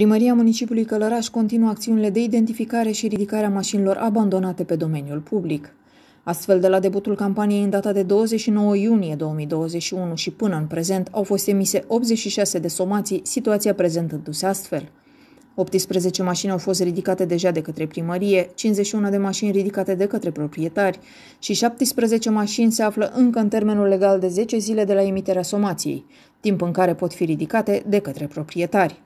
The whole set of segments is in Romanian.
Primăria municipiului Călăraș continuă acțiunile de identificare și ridicare a mașinilor abandonate pe domeniul public. Astfel, de la debutul campaniei în data de 29 iunie 2021 și până în prezent, au fost emise 86 de somații, situația prezentându-se astfel. 18 mașini au fost ridicate deja de către primărie, 51 de mașini ridicate de către proprietari și 17 mașini se află încă în termenul legal de 10 zile de la emiterea somației, timp în care pot fi ridicate de către proprietari.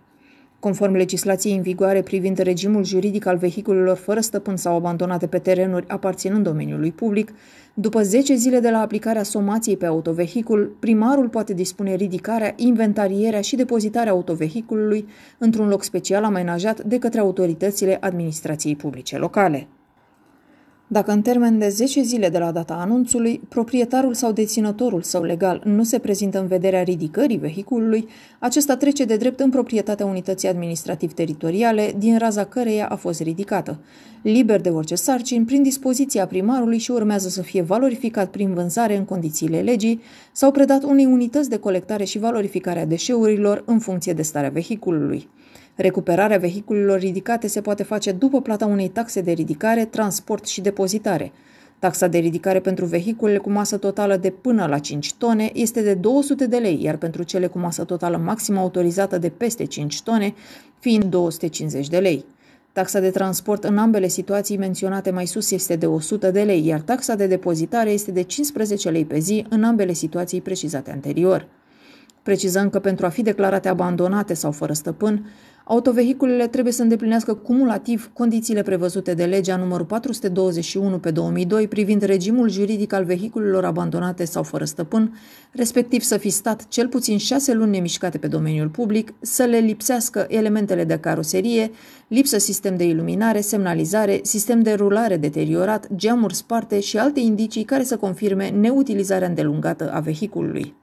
Conform legislației în vigoare privind regimul juridic al vehiculelor fără stăpân sau abandonate pe terenuri aparținând domeniului public, după 10 zile de la aplicarea somației pe autovehicul, primarul poate dispune ridicarea, inventarierea și depozitarea autovehiculului într-un loc special amenajat de către autoritățile administrației publice locale. Dacă în termen de 10 zile de la data anunțului, proprietarul sau deținătorul său legal nu se prezintă în vederea ridicării vehiculului, acesta trece de drept în proprietatea unității administrativ-teritoriale din raza căreia a fost ridicată. Liber de orice sarcini, prin dispoziția primarului și urmează să fie valorificat prin vânzare în condițiile legii sau predat unei unități de colectare și valorificare a deșeurilor în funcție de starea vehiculului. Recuperarea vehiculelor ridicate se poate face după plata unei taxe de ridicare, transport și depozitare. Taxa de ridicare pentru vehiculele cu masă totală de până la 5 tone este de 200 de lei, iar pentru cele cu masă totală maximă autorizată de peste 5 tone, fiind 250 de lei. Taxa de transport în ambele situații menționate mai sus este de 100 de lei, iar taxa de depozitare este de 15 lei pe zi în ambele situații precizate anterior. Precizăm că pentru a fi declarate abandonate sau fără stăpân, autovehiculele trebuie să îndeplinească cumulativ condițiile prevăzute de legea numărul 421 pe 2002 privind regimul juridic al vehiculelor abandonate sau fără stăpân, respectiv să fi stat cel puțin șase luni nemișcate pe domeniul public, să le lipsească elementele de caroserie, lipsă sistem de iluminare, semnalizare, sistem de rulare deteriorat, geamuri sparte și alte indicii care să confirme neutilizarea îndelungată a vehiculului.